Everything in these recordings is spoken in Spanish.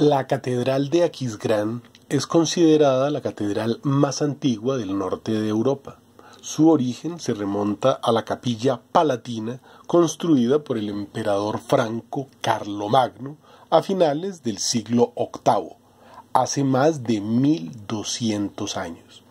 La Catedral de Aquisgrán es considerada la catedral más antigua del norte de Europa. Su origen se remonta a la capilla palatina construida por el emperador franco Carlomagno a finales del siglo VIII, hace más de 1200 años.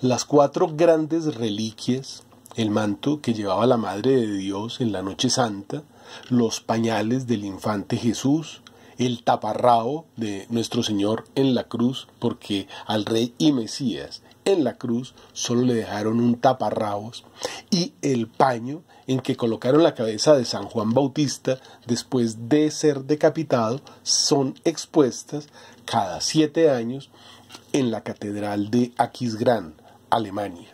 Las cuatro grandes reliquias, el manto que llevaba la Madre de Dios en la Noche Santa, los pañales del infante Jesús, el taparrao de nuestro Señor en la cruz, porque al Rey y Mesías en la cruz solo le dejaron un taparrabos y el paño en que colocaron la cabeza de San Juan Bautista después de ser decapitado son expuestas cada siete años en la catedral de Aquisgrán, Alemania.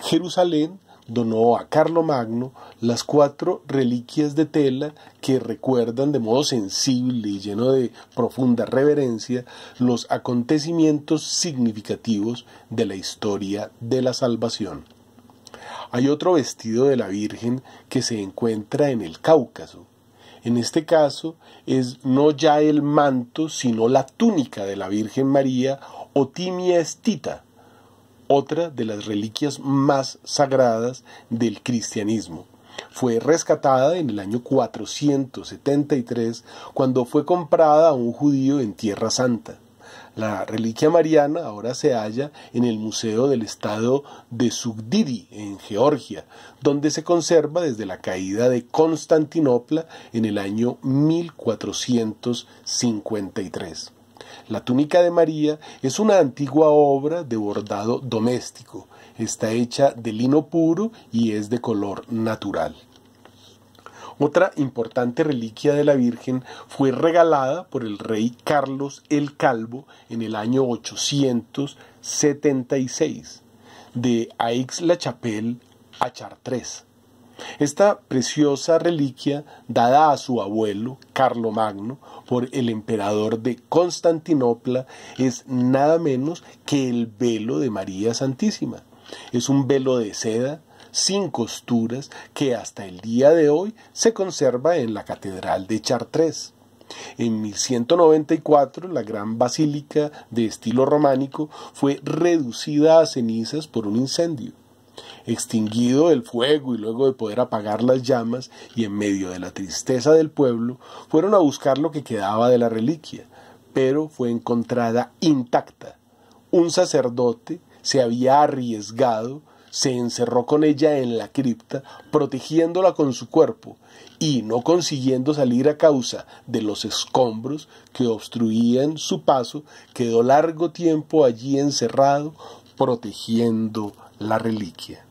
Jerusalén donó a Carlo Magno las cuatro reliquias de tela que recuerdan de modo sensible y lleno de profunda reverencia los acontecimientos significativos de la historia de la salvación. Hay otro vestido de la Virgen que se encuentra en el Cáucaso. En este caso es no ya el manto, sino la túnica de la Virgen María o timia estita, otra de las reliquias más sagradas del cristianismo. Fue rescatada en el año 473 cuando fue comprada a un judío en Tierra Santa. La reliquia mariana ahora se halla en el Museo del Estado de Sugdidi, en Georgia, donde se conserva desde la caída de Constantinopla en el año 1453. La túnica de María es una antigua obra de bordado doméstico. Está hecha de lino puro y es de color natural. Otra importante reliquia de la Virgen fue regalada por el rey Carlos el Calvo en el año 876 de Aix-la-Chapelle a Chartres. Esta preciosa reliquia, dada a su abuelo, Carlomagno, por el emperador de Constantinopla, es nada menos que el velo de María Santísima. Es un velo de seda sin costuras que hasta el día de hoy se conserva en la Catedral de Chartres. En 1194 la gran basílica de estilo románico fue reducida a cenizas por un incendio. Extinguido el fuego y luego de poder apagar las llamas y en medio de la tristeza del pueblo, fueron a buscar lo que quedaba de la reliquia, pero fue encontrada intacta. Un sacerdote se había arriesgado, se encerró con ella en la cripta, protegiéndola con su cuerpo, y no consiguiendo salir a causa de los escombros que obstruían su paso, quedó largo tiempo allí encerrado, protegiendo la reliquia.